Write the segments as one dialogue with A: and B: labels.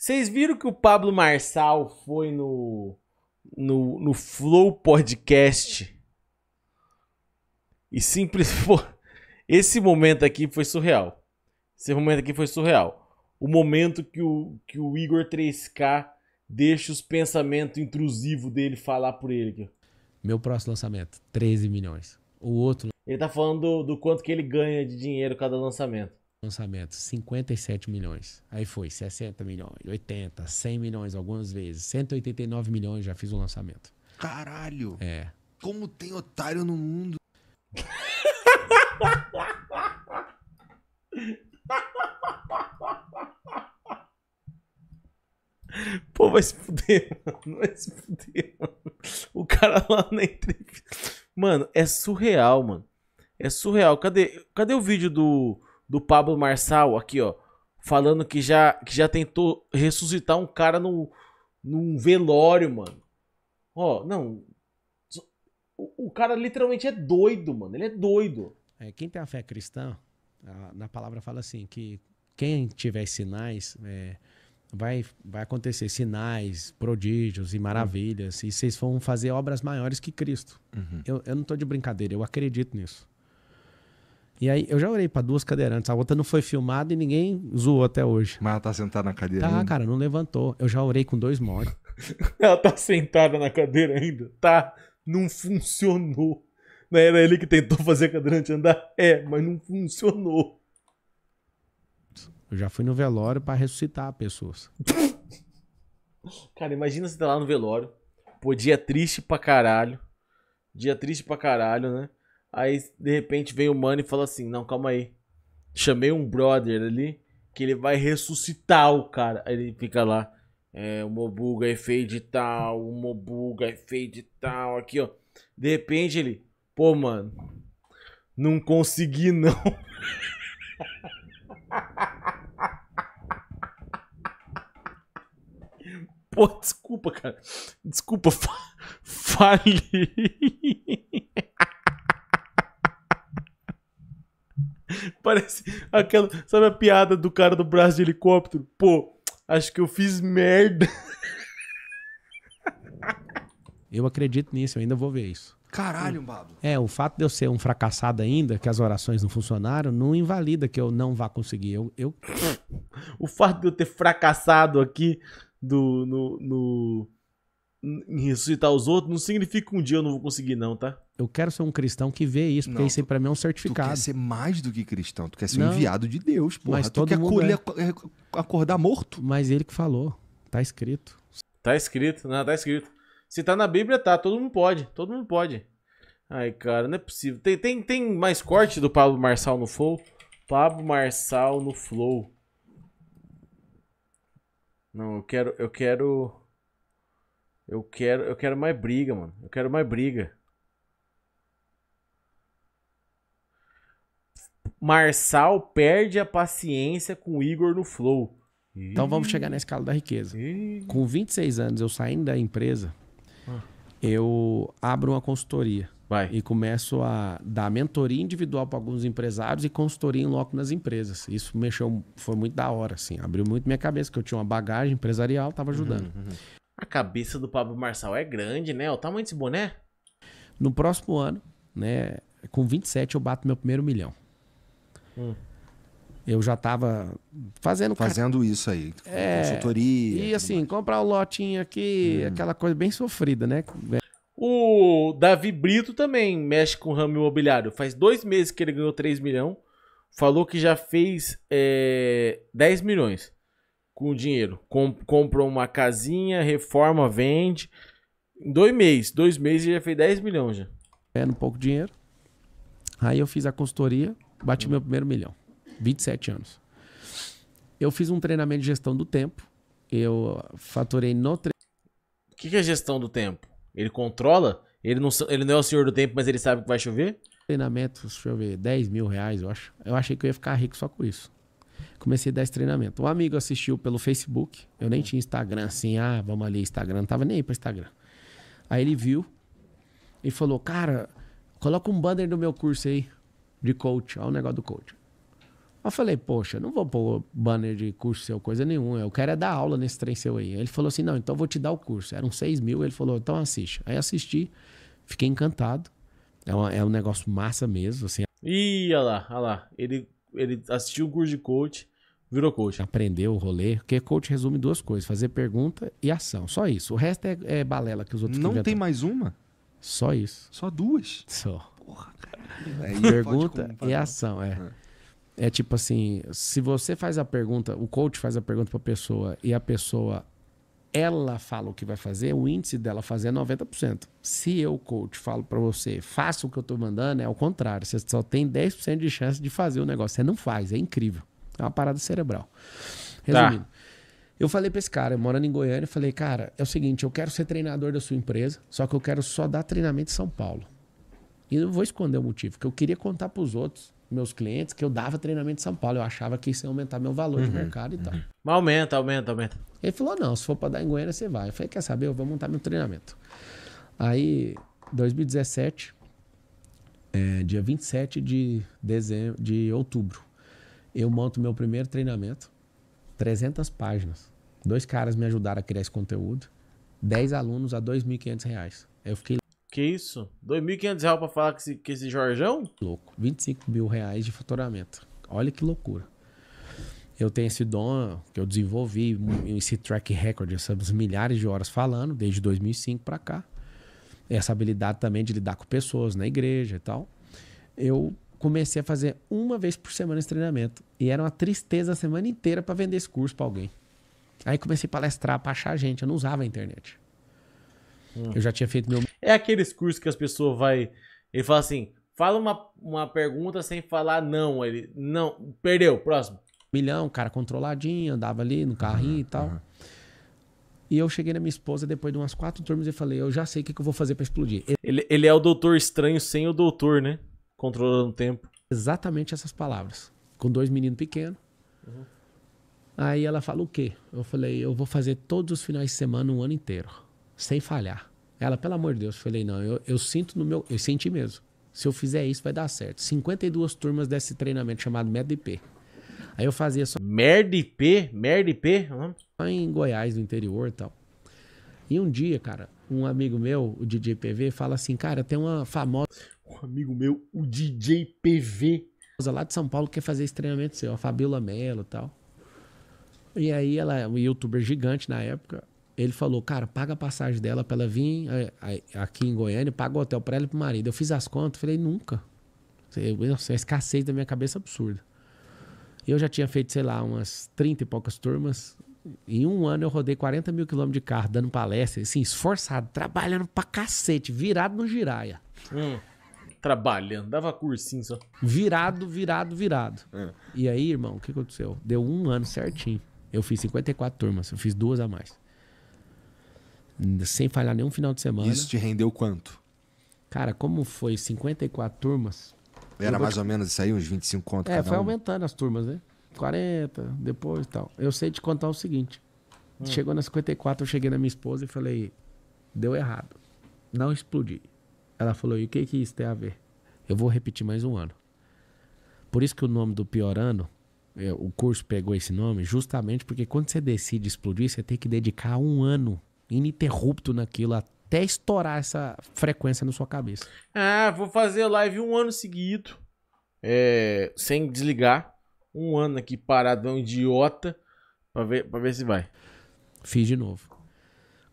A: Vocês viram que o Pablo Marçal foi no, no, no Flow Podcast e simples. Esse momento aqui foi surreal. Esse momento aqui foi surreal. O momento que o, que o Igor 3K deixa os pensamentos intrusivos dele falar por ele. Aqui.
B: Meu próximo lançamento, 13 milhões. O outro.
A: Ele tá falando do, do quanto que ele ganha de dinheiro cada lançamento
B: lançamento, 57 milhões. Aí foi 60 milhões, 80, 100 milhões algumas vezes, 189 milhões já fiz o lançamento.
C: Caralho! É. Como tem otário no mundo?
A: Pô, vai se fuder, mano. Vai se fuder, mano. O cara lá na entrevista. Mano, é surreal, mano. É surreal. Cadê, cadê o vídeo do do Pablo Marçal aqui, ó, falando que já, que já tentou ressuscitar um cara no, num velório, mano. Ó,
B: não. O, o cara literalmente é doido, mano. Ele é doido. É, quem tem a fé cristã, a, na palavra fala assim, que quem tiver sinais, é, vai, vai acontecer sinais, prodígios e maravilhas, uhum. e vocês vão fazer obras maiores que Cristo. Uhum. Eu, eu não estou de brincadeira, eu acredito nisso. E aí eu já orei para duas cadeirantes, a outra não foi filmada e ninguém zoou até hoje. Mas ela tá sentada na cadeira tá, ainda? cara, não levantou. Eu já orei com dois mortos.
A: ela tá sentada na cadeira ainda? Tá, não funcionou. Não era ele que tentou fazer a cadeirante andar? É, mas não funcionou.
B: Eu já fui no velório para ressuscitar pessoas.
A: cara, imagina você tá lá no velório. Pô, dia triste pra caralho. Dia triste pra caralho, né? Aí, de repente, vem o mano e fala assim: Não, calma aí. Chamei um brother ali que ele vai ressuscitar o cara. Aí ele fica lá. É, o Mobuga é feio de tal, o Mobuga é feio de tal, aqui, ó. De repente ele, pô, mano, não consegui não. pô, desculpa, cara. Desculpa, falei. Parece aquela. Sabe a piada do cara do braço de helicóptero? Pô,
B: acho que eu fiz merda. Eu acredito nisso, eu ainda vou ver isso. Caralho, Babo. É, o fato de eu ser um fracassado ainda, que as orações não funcionaram, não invalida que eu não vá conseguir. Eu, eu...
A: o fato de eu ter fracassado aqui do, no, no ressuscitar os outros não significa que um dia eu não vou conseguir, não, tá?
B: Eu quero ser um cristão que vê isso, porque não, isso pra mim é um certificado. Tu quer ser
C: mais do que cristão, tu quer ser não, um enviado de Deus, porra. Mas tu quer mundo é.
B: é. acordar morto. Mas ele que falou, tá escrito.
A: Tá escrito, não, tá escrito. Se tá na Bíblia, tá, todo mundo pode, todo mundo pode. Ai, cara, não é possível. Tem, tem, tem mais corte do Pablo Marçal no Flow? Pablo Marçal no Flow. Não, eu quero, eu quero eu quero, eu quero mais briga, mano. Eu quero mais briga. Marçal perde a paciência com Igor no flow. Então vamos chegar
B: na escala da riqueza. Com 26 anos, eu saindo da empresa, ah. eu abro uma consultoria. Vai. E começo a dar mentoria individual para alguns empresários e consultoria em loco nas empresas. Isso mexeu, foi muito da hora, assim. Abriu muito minha cabeça, que eu tinha uma bagagem empresarial, estava ajudando. Uhum, uhum.
A: A cabeça do Pablo Marçal é grande, né? O tamanho desse boné.
B: No próximo ano, né? Com 27 eu bato meu primeiro milhão. Hum. Eu já tava fazendo... Fazendo car... isso aí. É... Consultoria. E assim, mais. comprar o um lotinho aqui, hum. aquela coisa bem sofrida, né?
A: O Davi Brito também mexe com o ramo imobiliário. Faz dois meses que ele ganhou 3 milhões. Falou que já fez é, eh, 10 milhões com o dinheiro. Com, compra uma casinha, reforma, vende. Em dois meses,
B: dois meses já fez 10 milhões já. É, no pouco dinheiro. Aí eu fiz a consultoria, bati meu primeiro milhão. 27 anos. Eu fiz um treinamento de gestão do tempo. Eu faturei no tre...
A: O que, que é gestão do tempo? Ele controla? Ele não, ele não é o senhor do tempo, mas ele sabe que vai chover?
B: Treinamento, deixa eu ver, 10 mil reais, eu acho. Eu achei que eu ia ficar rico só com isso. Comecei a dar esse treinamento. Um amigo assistiu pelo Facebook. Eu nem hum. tinha Instagram, assim, ah, vamos ali, Instagram. Não tava nem aí pra Instagram. Aí ele viu e falou, cara, coloca um banner do meu curso aí, de coach. Olha o negócio do coach. Eu falei, poxa, não vou pôr banner de curso seu, coisa nenhuma. Eu quero é dar aula nesse trem seu aí. Ele falou assim, não, então eu vou te dar o curso. Eram 6 mil, ele falou, então assiste. Aí assisti, fiquei encantado. É, uma, é um negócio massa mesmo, assim.
A: Ih, olha lá, olha lá. Ele ele assistiu o curso de coach, virou
B: coach. Aprendeu o rolê, porque coach resume duas coisas: fazer pergunta e ação. Só isso. O resto é, é balela que os outros Não tem mais uma? Só isso. Só duas? Só. Porra, é, cara. pergunta e ação, é. Uhum. É tipo assim, se você faz a pergunta, o coach faz a pergunta pra pessoa e a pessoa ela fala o que vai fazer, o índice dela fazer é 90%. Se eu, coach, falo para você, faça o que eu estou mandando, é o contrário. Você só tem 10% de chance de fazer o negócio. Você não faz, é incrível. É uma parada cerebral. Tá. Resumindo, tá. eu falei para esse cara, morando em Goiânia, eu falei, cara, é o seguinte, eu quero ser treinador da sua empresa, só que eu quero só dar treinamento em São Paulo. E não vou esconder o motivo, que eu queria contar para os outros meus clientes que eu dava treinamento em São Paulo. Eu achava que isso ia aumentar meu valor uhum, de mercado e tal. Uhum. Mas
A: aumenta, aumenta, aumenta.
B: Ele falou: não, se for para dar em Goiânia, você vai. Eu falei: quer saber? Eu vou montar meu treinamento. Aí, 2017, é, dia 27 de, dezembro, de outubro, eu monto meu primeiro treinamento, 300 páginas. Dois caras me ajudaram a criar esse conteúdo, 10 alunos a R$ 2.500. Eu fiquei
A: que isso? R$ 2.500 pra falar com esse, com esse Jorjão?
B: Louco. 25 mil reais de faturamento. Olha que loucura. Eu tenho esse dom que eu desenvolvi, esse track record, essas milhares de horas falando, desde 2005 para cá. Essa habilidade também de lidar com pessoas na igreja e tal. Eu comecei a fazer uma vez por semana esse treinamento. E era uma tristeza a semana inteira para vender esse curso para alguém. Aí comecei a palestrar, para achar gente. Eu não usava a internet. Hum. Eu já tinha feito meu.
A: É aqueles cursos que as pessoas vai. e fala assim: fala uma, uma pergunta sem falar
B: não. Ele. Não, perdeu, próximo. Milhão, cara controladinho, andava ali no carrinho uhum, e tal. Uhum. E eu cheguei na minha esposa depois de umas quatro turmas e falei: Eu já sei o que, que eu vou fazer para explodir. Ele, ele é o doutor estranho sem o doutor, né? Controlando o tempo. Exatamente essas palavras. Com dois meninos pequenos. Uhum. Aí ela fala: O quê? Eu falei: Eu vou fazer todos os finais de semana, um ano inteiro sem falhar. Ela, pelo amor de Deus, falei, não, eu, eu sinto no meu. Eu senti mesmo. Se eu fizer isso, vai dar certo. 52 turmas desse treinamento chamado IP. Aí eu fazia só. IP? Merda IP? Só em Goiás, no interior e tal. E um dia, cara, um amigo meu, o DJ PV, fala assim, cara, tem uma famosa. Um amigo meu, o DJ PV. Lá de São Paulo quer fazer esse treinamento seu, a Fabiola Mello e tal. E aí ela é um youtuber gigante na época. Ele falou, cara, paga a passagem dela pra ela vir é, aqui em Goiânia, paga o hotel pra ela e pro marido. Eu fiz as contas, falei, nunca. Nossa, a escassez da minha cabeça é absurda. Eu já tinha feito, sei lá, umas 30 e poucas turmas. Em um ano eu rodei 40 mil quilômetros de carro, dando palestra, assim, esforçado, trabalhando pra cacete, virado no giraia. Hum, trabalhando, dava cursinho só. Virado, virado, virado. Hum. E aí, irmão, o que aconteceu? Deu um ano certinho. Eu fiz 54 turmas, eu fiz duas a mais sem falhar nenhum final de semana. Isso te rendeu quanto? Cara, como foi 54 turmas. Era mais te...
C: ou menos isso aí, uns 25 contos é, cada foi um.
B: aumentando as turmas, né? 40, depois e tal. Eu sei te contar o seguinte. Hum. Chegou nas 54, eu cheguei na minha esposa e falei: deu errado. Não explodi. Ela falou: e o que, que isso tem a ver? Eu vou repetir mais um ano. Por isso que o nome do pior ano, é, o curso pegou esse nome, justamente porque quando você decide explodir, você tem que dedicar um ano ininterrupto naquilo até estourar essa frequência na sua cabeça.
A: Ah, vou fazer live um ano seguido, é, sem desligar. Um ano aqui paradão, idiota, pra ver, pra ver se
B: vai. Fiz de novo.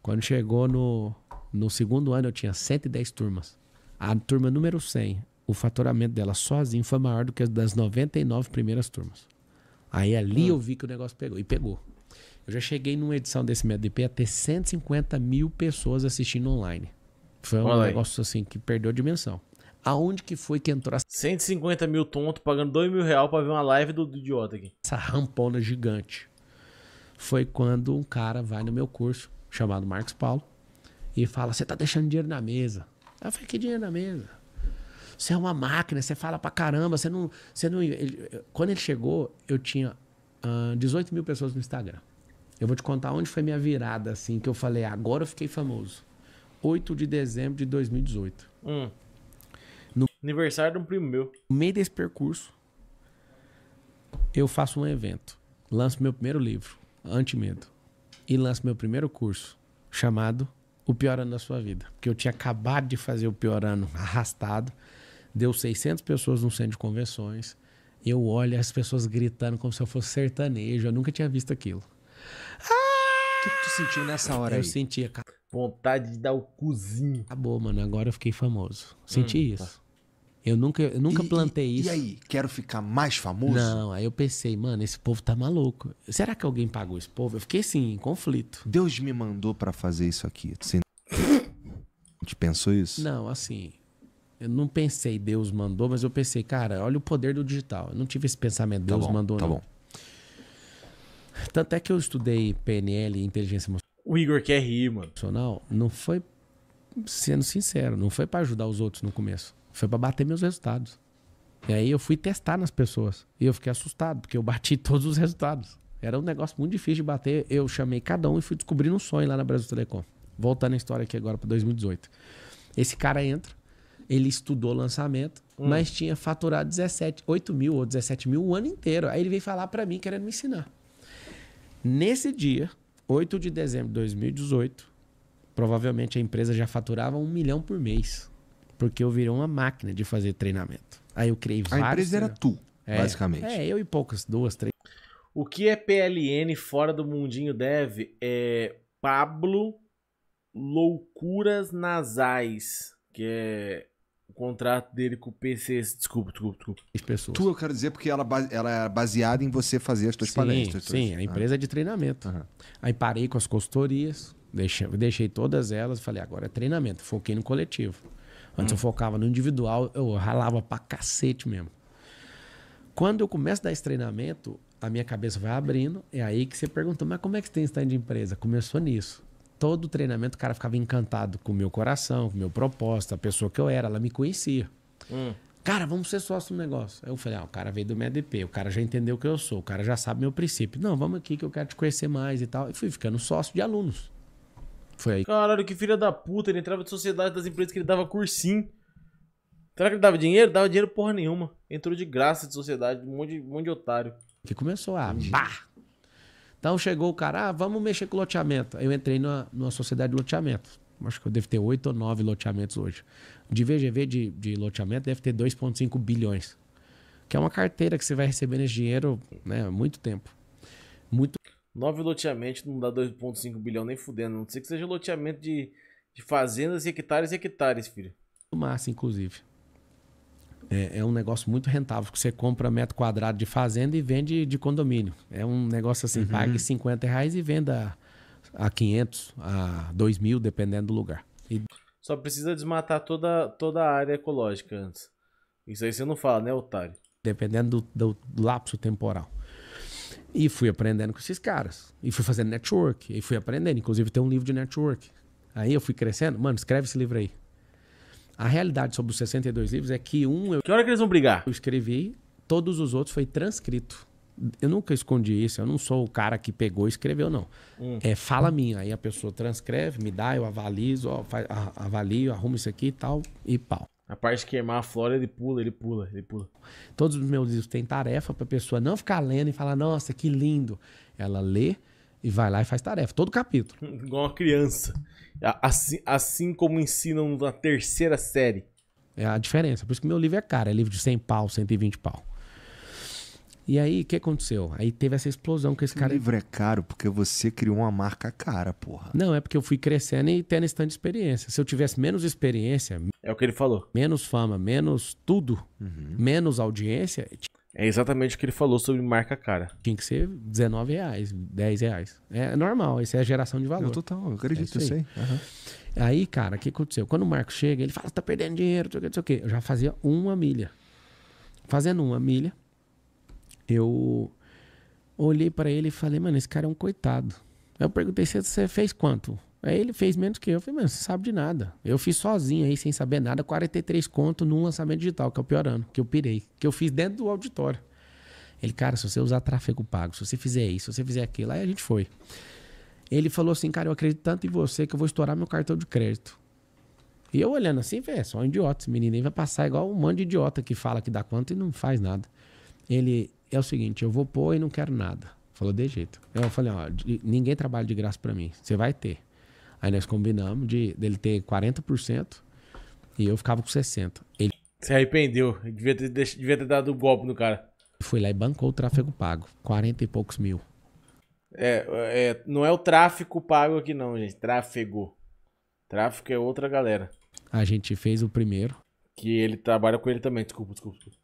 B: Quando chegou no, no segundo ano, eu tinha 110 turmas. A turma número 100, o faturamento dela sozinho foi maior do que as das 99 primeiras turmas. Aí ali hum. eu vi que o negócio pegou. E pegou. Eu já cheguei numa edição desse MDP a ter 150 mil pessoas assistindo online. Foi um negócio assim que perdeu dimensão. Aonde que foi que
A: entrou a... 150 mil tonto pagando 2 mil real pra ver uma live do, do idiota aqui.
B: Essa rampona gigante. Foi quando um cara vai no meu curso, chamado Marcos Paulo, e fala, você tá deixando dinheiro na mesa. Eu falei, que dinheiro na mesa? Você é uma máquina, você fala pra caramba, você não... Você não... Ele... Eh, quando ele chegou, eu tinha uh, ah, 18 mil pessoas no Instagram. Eu vou te contar onde foi minha virada, assim, que eu falei, agora eu fiquei famoso. 8 de dezembro de 2018. Hum. No...
A: Aniversário de um primo meu.
B: No meio desse percurso, eu faço um evento. Lanço meu primeiro livro, Antimedo. E lanço meu primeiro curso, chamado O Pior Ano da Sua Vida. Porque eu tinha acabado de fazer o Pior Ano arrastado. Deu 600 pessoas no centro de convenções. Eu olho as pessoas gritando como se eu fosse sertanejo. Eu nunca tinha visto aquilo. Ah!
A: O que, que tu sentiu nessa hora eu aí? Eu sentia, cara. Vontade de dar o
B: cozinho. Acabou, mano. Agora eu fiquei famoso. Senti hum, tá. isso. Tá. Eu nunca, eu nunca e, plantei e, isso. E aí, quero ficar mais famoso? Não, aí eu pensei, mano, esse povo tá maluco. Será que alguém pagou esse povo? Eu fiquei assim, em conflito. Deus me mandou para fazer isso aqui.
C: Você te pensou isso?
B: Não, assim. Eu não pensei, Deus mandou, mas eu pensei, cara, olha o poder do digital. Eu não tive esse pensamento, tá Deus tá bom, mandou. Tá não. bom. Tanto é que eu estudei PNL, inteligência emocional. O Igor quer rir, mano. não foi, sendo sincero, não foi para ajudar os outros no começo. Foi para bater meus resultados. E aí eu fui testar nas pessoas. E eu fiquei assustado, porque eu bati todos os resultados. Era um negócio muito difícil de bater. Eu chamei cada um e fui descobrindo um sonho lá na Brasil Telecom. Voltando a história aqui agora para 2018. Esse cara entra, ele estudou lançamento, hum. mas tinha faturado 17, 8 mil ou 17 mil o ano inteiro. Aí ele veio falar para mim querendo me ensinar. Nesse dia, 8 de dezembro de 2018, provavelmente a empresa já faturava um milhão por mês. Porque eu virei uma máquina de fazer treinamento. Aí eu criei vários. A empresa era tu, é, basicamente. É, eu e poucas, duas, três.
A: O que é PLN fora do mundinho dev é Pablo Loucuras Nasais, que é o contrato dele com o PC. Desculpa, desculpa, desculpa.
B: As pessoas. Tu, eu
C: quero dizer, porque ela, ela é baseada em você fazer as tuas sim, palestras. Sim, tuas... a ah. empresa
B: ah. é de treinamento. Uhum. Aí parei com as consultorias, deixei, deixei todas elas, falei, agora é treinamento, foquei no coletivo. Antes hum. eu focava no individual, eu ralava pra cacete mesmo. Quando eu começo a dar esse treinamento, a minha cabeça vai abrindo, é aí que você pergunta, mas como é que você tem stand de empresa? Começou nisso. Todo treinamento o cara ficava encantado com o meu coração, com o meu propósito, a pessoa que eu era, ela me conhecia. Hum. Cara, vamos ser sócio no negócio. Eu falei, ah, o cara veio do meu o cara já entendeu o que eu sou, o cara já sabe meu princípio. Não, vamos aqui que eu quero te conhecer mais e tal. E fui ficando sócio de alunos. Foi aí.
A: Caralho, que filha da puta, ele entrava de sociedade das empresas que ele dava cursinho. Será que ele dava dinheiro? Dava dinheiro porra nenhuma. Entrou de graça de sociedade, um monte de, um monte de otário.
B: Que começou a Bah! Então chegou o cara, ah, vamos mexer com loteamento. Aí eu entrei numa, numa sociedade de loteamento. Acho que eu devo ter oito ou nove loteamentos hoje. De VGV de, de loteamento deve ter 2,5 bilhões. Que é uma carteira que você vai recebendo esse dinheiro né, muito tempo. Muito.
A: Nove loteamentos não dá 2,5 bilhão nem fudendo. Não sei que seja loteamento de, de fazendas e hectares e hectares, filho.
B: Massa, inclusive. É, é, um negócio muito rentável, que você compra metro quadrado de fazenda e vende de condomínio. É um negócio assim, uhum. pague 50 reais e venda a 500, a 2 mil, dependendo do lugar. E...
A: Só precisa desmatar toda, toda a área ecológica antes. Isso aí você não fala, né, otário?
B: Dependendo do, do lapso temporal. E fui aprendendo com esses caras. E fui fazendo network. E fui aprendendo. Inclusive tem um livro de network. Aí eu fui crescendo. Mano, escreve esse livro aí. A realidade sobre os 62 livros é que um eu. Que hora que eles vão brigar? Eu escrevi, todos os outros foi transcrito. Eu nunca escondi isso, eu não sou o cara que pegou e escreveu, não. Hum. É fala minha, aí a pessoa transcreve, me dá, eu avalizo, ó, faz, avalio, arrumo isso aqui e tal, e pau. A parte queimar a flora, ele pula, ele pula, ele pula. Todos os meus livros têm tarefa para a pessoa não ficar lendo e falar, nossa, que lindo. Ela lê, e vai lá e faz tarefa, todo capítulo.
A: Igual uma criança. Assim, assim como ensinam na terceira série.
B: É a diferença. Por isso que meu livro é caro. É livro de 100 pau, 120 pau. E aí, o que aconteceu? Aí teve essa explosão que esse cara. O livro é caro porque você criou uma marca cara, porra. Não, é porque eu fui crescendo e tendo esse tanto de experiência. Se eu tivesse menos experiência. É o que ele falou. Menos fama, menos tudo, uhum. menos audiência, é exatamente o que ele falou sobre marca cara. Tinha que ser 19 reais, 10 reais. É normal, isso é a geração de valor. Eu total, eu acredito, é isso aí. eu sei. Uhum. Aí, cara, o que aconteceu? Quando o Marco chega, ele fala, tá perdendo dinheiro, não sei o quê. Eu já fazia uma milha. Fazendo uma milha, eu olhei para ele e falei, mano, esse cara é um coitado. Eu perguntei, você fez quanto? Aí ele fez menos que eu. Eu falei, mano, você sabe de nada. Eu fiz sozinho aí, sem saber nada, 43 conto num lançamento digital, que é o pior ano, que eu pirei. Que eu fiz dentro do auditório. Ele, cara, se você usar tráfego pago, se você fizer isso, se você fizer aquilo, aí a gente foi. Ele falou assim, cara, eu acredito tanto em você que eu vou estourar meu cartão de crédito. E eu olhando assim, velho, é só um idiota esse menino. Ele vai passar igual um monte de idiota que fala que dá quanto e não faz nada. Ele, é o seguinte, eu vou pôr e não quero nada. Falou, de jeito. Eu falei, ó, ninguém trabalha de graça para mim. Você vai ter. Aí nós combinamos de, dele ter 40% e eu ficava com 60%. Ele
A: se arrependeu, devia ter, devia ter dado um golpe no cara.
B: Foi lá e bancou o tráfego pago, 40 e poucos mil.
A: É, é, não é o tráfego pago aqui não, gente, tráfego. Tráfego é outra galera.
B: A gente fez o primeiro.
A: Que ele trabalha com ele também, desculpa, desculpa. desculpa.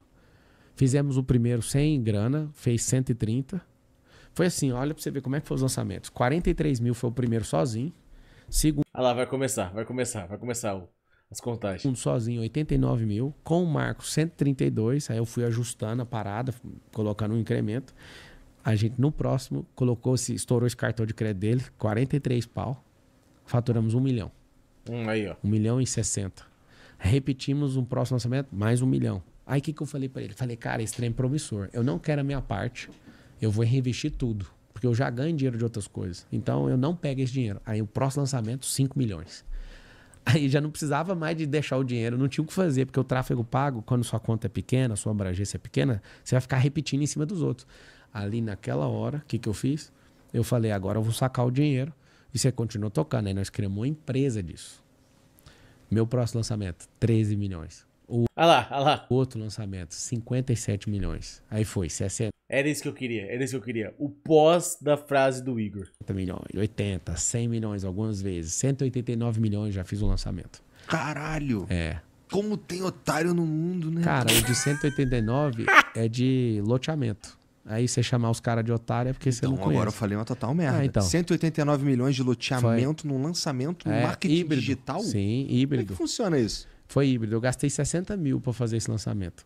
B: Fizemos o primeiro sem grana, fez 130. Foi assim, olha pra você ver como é que foi os lançamentos. 43 mil foi o primeiro sozinho. Segundo. Ah lá, vai
A: começar, vai começar, vai começar o,
B: as contagens. Um sozinho, 89 mil. Com o Marco, 132. Aí eu fui ajustando a parada, colocando um incremento. A gente, no próximo, colocou, se estourou esse cartão de crédito dele, 43 pau. Faturamos um milhão. Hum, aí, ó. Um milhão e 60. Repetimos um próximo lançamento, mais um milhão. Aí o que, que eu falei para ele? Falei, cara, esse trem é promissor. Eu não quero a minha parte. Eu vou reinvestir tudo. Porque eu já ganho dinheiro de outras coisas. Então eu não pego esse dinheiro. Aí o próximo lançamento, 5 milhões. Aí já não precisava mais de deixar o dinheiro, não tinha o que fazer, porque o tráfego pago, quando sua conta é pequena, sua abrangência é pequena, você vai ficar repetindo em cima dos outros. Ali naquela hora, o que, que eu fiz? Eu falei, agora eu vou sacar o dinheiro. E você continuou tocando. Aí nós criamos uma empresa disso. Meu próximo lançamento, 13 milhões. O ah lá, olha lá. outro lançamento, 57 milhões. Aí foi, 60.
A: Era isso que eu queria, era isso que eu queria. O pós da frase do Igor.
B: 80 milhões, 80, 100 milhões algumas vezes, 189 milhões já fiz o lançamento. Caralho! É.
C: Como tem otário no mundo, né? Cara, o
B: de 189 é de loteamento. Aí você chamar os caras de otário é porque então, você não conhece. agora eu falei uma total merda. Ah, então. 189 milhões de loteamento
C: num lançamento, é, marketing
B: híbrido. digital? Sim, híbrido. Como é que funciona isso? Foi híbrido. Eu gastei 60 mil para fazer esse lançamento.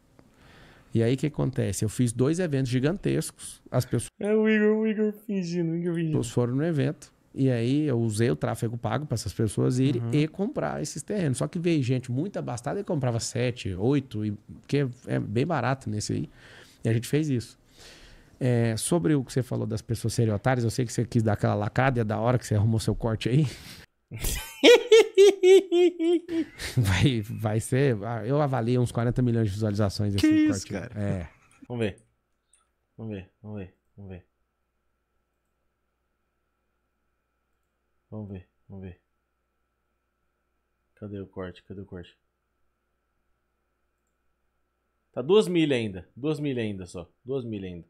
B: E aí o que acontece? Eu fiz dois eventos gigantescos. As pessoas. É o Igor, o Igor fingindo, o Igor fingindo. foram no evento. E aí eu usei o tráfego pago para essas pessoas irem uhum. e comprar esses terrenos. Só que veio gente muito abastada e comprava 7, 8, e, porque é bem barato nesse aí. E a gente fez isso. É, sobre o que você falou das pessoas serem otárias, eu sei que você quis dar aquela lacada, é da hora que você arrumou seu corte aí. vai, vai ser. Ah, eu avalio uns 40 milhões de visualizações que esse assim, isso, corte. cara. É. Vamos
A: ver. Vamos ver, vamos ver, vamos ver. Vamos ver, vamos ver. Cadê o corte? Cadê o corte? Tá duas milhas ainda. Duas milhas ainda só. Duas milhas ainda.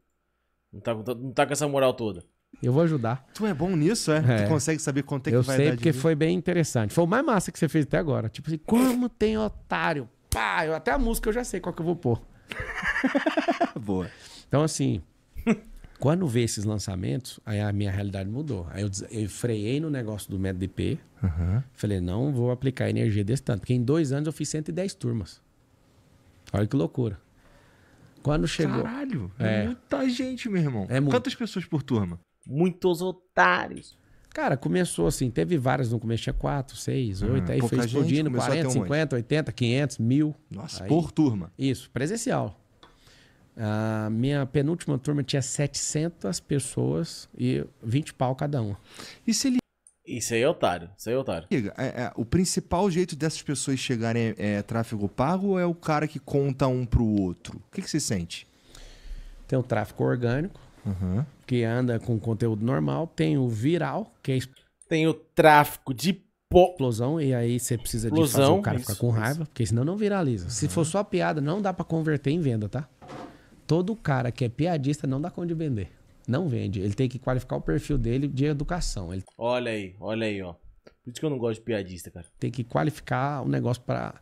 A: Não tá, não tá com essa moral toda.
B: Eu vou ajudar. Tu é bom nisso, é? é. Tu consegue saber quanto é eu que vai dar? Eu sei porque foi bem interessante. Foi o mais massa que você fez até agora. Tipo assim, como tem otário? Pá, eu, até a música eu já sei qual que eu vou pôr. Boa. Então, assim, quando vê esses lançamentos, aí a minha realidade mudou. Aí eu, eu freiei no negócio do MedDP. Uhum. Falei, não vou aplicar energia desse tanto. Porque em dois anos eu fiz 110 turmas. Olha que loucura. Quando chegou. Caralho, é, muita gente, meu irmão. É Quantas pessoas por turma? Muitos otários. Cara, começou assim, teve várias no começo, tinha 4, 6, 8, aí foi explodindo, 40, 50, monte. 80, 500, mil. Nossa, aí, por turma. Isso, presencial. A minha penúltima turma tinha 700 pessoas e 20 pau cada uma. E se ele... Isso aí é otário, isso aí é otário. É, é, o principal jeito dessas pessoas
C: chegarem é, é, tráfego pago ou é o cara que conta um pro outro? O que, que você sente?
B: Tem o tráfego orgânico, uhum que anda com conteúdo normal, tem o viral, que é tem o tráfico de po... explosão, e aí você precisa explosão, de fazer o cara isso, ficar com raiva, isso. porque senão não viraliza. Uhum. Se for só piada, não dá para converter em venda, tá? Todo cara que é piadista não dá conta de vender. Não vende. Ele tem que qualificar o perfil dele de educação. Ele...
A: Olha aí, olha aí, ó. Por isso que eu não gosto de piadista, cara.
B: Tem que qualificar o negócio para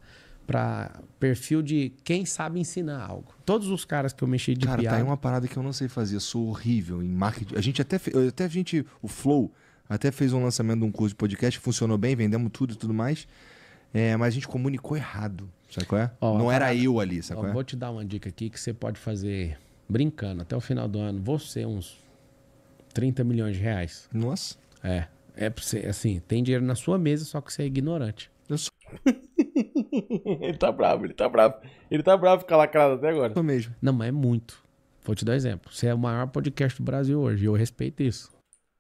B: para perfil de quem sabe ensinar algo. Todos os caras que eu mexi de Cara, tá aí uma
C: parada que eu não sei fazer, eu sou horrível em marketing. A gente até até a gente o Flow até fez um lançamento de um curso de podcast, funcionou bem, vendemos tudo e tudo mais. É, mas a gente comunicou errado, sabe qual é? Ó, não era parada, eu ali, sabe ó, qual é? Vou
B: te dar uma dica aqui que você pode fazer brincando até o final do ano, você uns 30 milhões de reais. Nossa. É. É assim, tem dinheiro na sua mesa, só que você é ignorante. Eu sou.
A: ele tá bravo, ele tá bravo. Ele tá bravo ficar lacrado até agora. Eu mesmo.
B: Não, mas é muito. Vou te dar exemplo. Você é o maior podcast do Brasil hoje e eu respeito isso.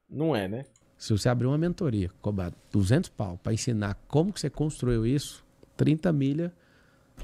B: Não é, né? Se você abrir uma mentoria, cobrar 200 pau pra ensinar como que você construiu isso, 30 milha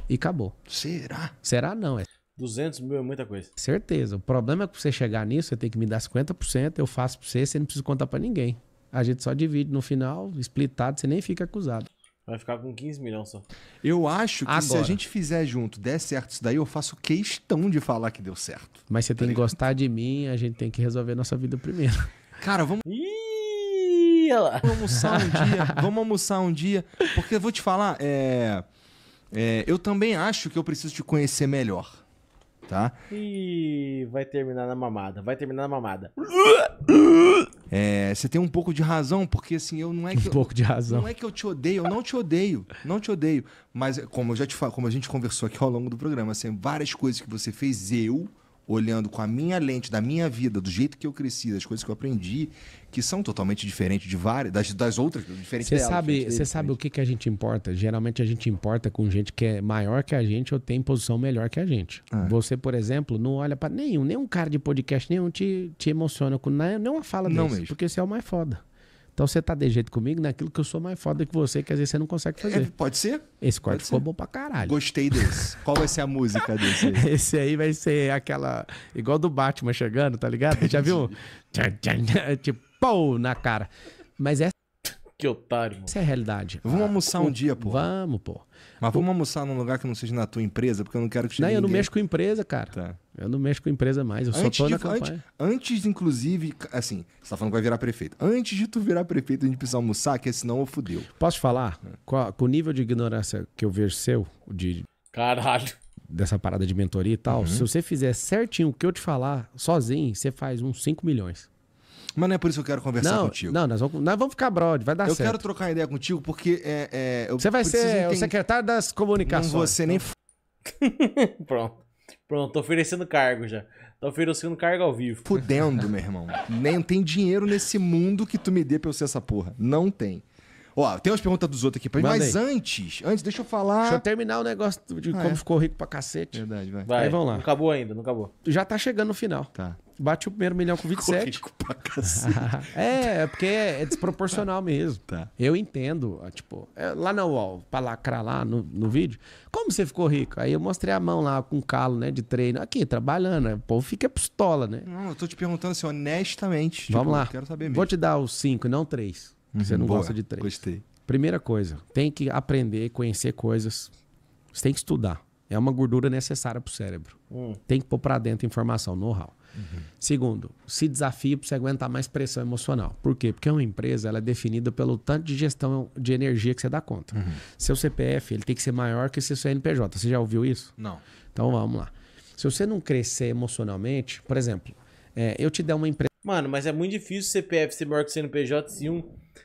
B: e acabou. Será? Será não, é.
A: 200 mil é muita coisa.
B: Certeza. O problema é que pra você chegar nisso, você tem que me dar 50%, eu faço pra você, você não precisa contar para ninguém. A gente só divide no final, splitado, você nem fica acusado.
A: Vai ficar com 15 milhões só.
C: Eu acho que Agora. se a gente fizer junto, der certo isso daí, eu faço questão de falar que deu certo.
B: Mas você tá tem que gostar de mim, a gente tem que resolver nossa vida primeiro. Cara, vamos. Ih,
C: Vamos almoçar um dia, vamos almoçar um dia. Porque eu vou te falar, é, é, eu também acho que eu preciso te conhecer melhor. Tá?
A: E vai terminar na mamada, vai terminar na mamada.
C: É, você tem um pouco de razão, porque assim, eu não é que. Um eu, pouco de razão. Não é que eu te odeio, eu não te odeio, não te odeio. Mas, como eu já te falo, como a gente conversou aqui ao longo do programa, assim, várias coisas que você fez, eu olhando com a minha lente da minha vida, do jeito que eu cresci, das coisas que eu aprendi, que são totalmente diferentes de várias, das, das outras, diferentes Você sabe, você sabe
B: o que, que a gente importa? Geralmente a gente importa com gente que é maior que a gente ou tem posição melhor que a gente. Ah. Você, por exemplo, não olha para nenhum, nenhum cara de podcast nenhum te, te emociona com nenhuma fala não desse, mesmo. porque você é o mais foda. Então você tá de jeito comigo naquilo que eu sou mais foda que você, que às vezes você não consegue é, fazer. É, pode ser? Esse corte pode ficou ser. bom pra caralho. Gostei desse. Qual vai ser a música desse? Aí? Esse aí vai ser aquela. Igual do Batman chegando, tá ligado? Já viu? tipo, pô, na cara. Mas essa é que otário, mano. Isso é realidade. Vamos ah, almoçar um dia, pô. Vamos, pô.
C: Mas vamos almoçar num lugar que não seja na tua empresa, porque eu não quero que chegue. Não, ninguém. eu não mexo com empresa, cara. Tá. Eu não mexo com empresa mais. Eu antes só tô de, na campanha. Antes, antes, inclusive, assim, você tá falando que vai virar prefeito. Antes de tu
B: virar prefeito, a gente precisa almoçar, que senão eu fudeu. Posso falar? É. Com, com, o nível de ignorância que eu vejo seu, de. Caralho. Dessa parada de mentoria e tal, uhum. se você fizer certinho o que eu te falar, sozinho, você faz uns 5 milhões. Mas não é por isso que eu quero conversar não, contigo. Não, nós vamos, nós vamos ficar broad vai dar eu certo. Eu quero
A: trocar ideia contigo porque é, é, eu Você vai ser entender... o secretário das comunicações. Não você nem...
B: Pronto.
A: Pronto, tô oferecendo cargo já. Tô oferecendo cargo ao vivo.
C: Fudendo, meu irmão. nem tem dinheiro nesse mundo que tu me dê pra eu ser essa porra. Não tem. Ó, tem umas perguntas dos outros aqui pra mim, mas aí. antes, antes, deixa eu falar.
B: Deixa eu terminar o negócio de Ah, como é? ficou rico pra cacete. Verdade, vai. Vai, Aí, vamos lá. Não acabou ainda, não acabou. Já tá chegando no final. Tá. Bate o primeiro milhão com 27. Rico pra cacete. é, é porque é desproporcional tá. mesmo. Tá. Eu entendo. Tipo, é, lá na UOL, pra lacrar lá no, no vídeo, como você ficou rico? Aí eu mostrei a mão lá com calo, né, de treino. Aqui, trabalhando. Né? O povo fica pistola, né? Não, eu tô te perguntando assim, honestamente. Tipo, Vamos lá. Eu quero saber mesmo. Vou te dar os cinco, não três. Uhum, você não boa, gosta de três. Gostei. Primeira coisa, tem que aprender, conhecer coisas. Você tem que estudar. É uma gordura necessária para o cérebro. Hum. Tem que pôr para dentro informação, know-how. Uhum. Segundo, se desafia para você aguentar mais pressão emocional. Por quê? Porque uma empresa ela é definida pelo tanto de gestão de energia que você dá conta. Uhum. Seu CPF ele tem que ser maior que seu CNPJ. Você já ouviu isso? Não. Então vamos lá. Se você não crescer emocionalmente, por exemplo, é, eu te der uma empresa.
A: Mano, mas é muito difícil o CPF ser maior que o CNPJ se um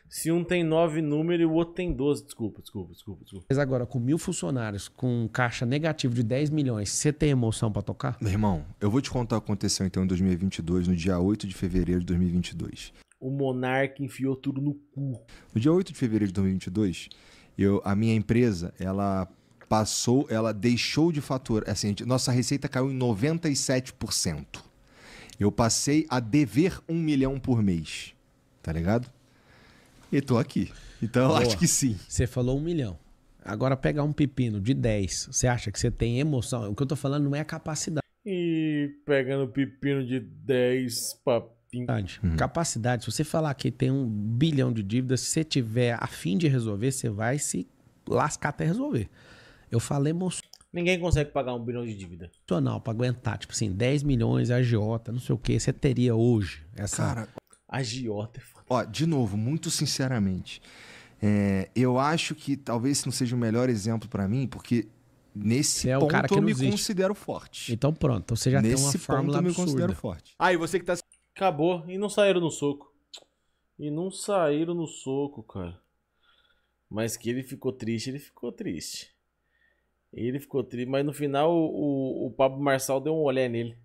A: se um tem nove números e o outro tem 12. Desculpa, desculpa, desculpa, desculpa.
B: Mas agora, com mil funcionários, com caixa negativo de 10 milhões, você tem emoção para tocar? Meu irmão, eu vou te contar
C: o que aconteceu então em 2022, no dia 8 de fevereiro de 2022.
A: O monarca enfiou tudo no cu.
C: No dia 8 de fevereiro de 2022, eu, a minha empresa, ela passou, ela deixou de faturar. É assim, nossa receita caiu em 97%. Eu passei a dever um milhão por mês, tá ligado?
B: E tô aqui. Então Boa. eu acho que sim. Você falou um milhão. Agora pegar um pepino de 10, você acha que você tem emoção? O que eu tô falando não é a capacidade.
A: E pegando pepino de 10 para
B: Capacidade. Uhum. Capacidade. Se você falar que tem um bilhão de dívidas, se você tiver a fim de resolver, você vai se lascar até resolver. Eu falei emoção.
A: Ninguém consegue pagar um bilhão de dívida.
B: não pra aguentar. Tipo assim, 10 milhões, agiota, não sei o que, você teria hoje. Essa... Cara, Agiota é foda. Ó, de novo,
C: muito sinceramente. É, eu acho que talvez não seja o melhor exemplo para mim, porque Nesse você ponto é o cara que eu me existe. considero forte. Então pronto, então você já Nesse tem uma fórmula ponto, absurda. eu me considero forte.
A: Aí ah, você que tá... Acabou, e não saíram no soco. E não saíram no soco, cara. Mas que ele ficou triste, ele ficou triste. Ele ficou triste, mas no final o, o, o Pablo Marçal deu um olhar nele.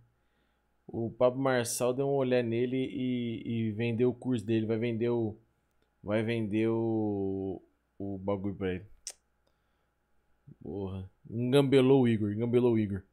A: O Pablo Marçal deu uma olhada nele e, e vendeu o curso dele. Vai vender o. Vai vender o. O bagulho pra ele. Porra. Engambelou o Igor. Engambelou o Igor.